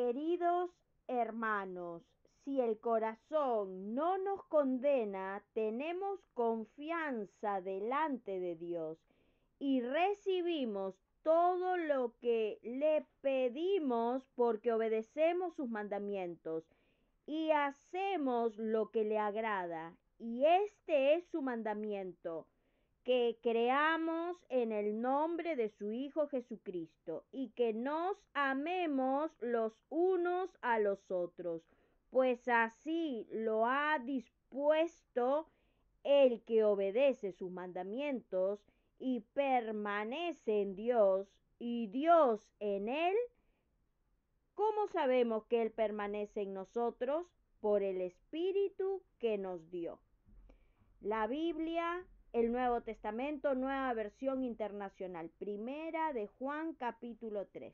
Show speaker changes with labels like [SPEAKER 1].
[SPEAKER 1] Queridos hermanos, si el corazón no nos condena, tenemos confianza delante de Dios y recibimos todo lo que le pedimos porque obedecemos sus mandamientos y hacemos lo que le agrada. Y este es su mandamiento, que creamos en el nombre de su Hijo Jesucristo y que nos amemos los unos a los otros, pues así lo ha dispuesto el que obedece sus mandamientos y permanece en Dios y Dios en él. ¿Cómo sabemos que Él permanece en nosotros? Por el Espíritu que nos dio. La Biblia el Nuevo Testamento, nueva versión internacional, primera de Juan capítulo 3.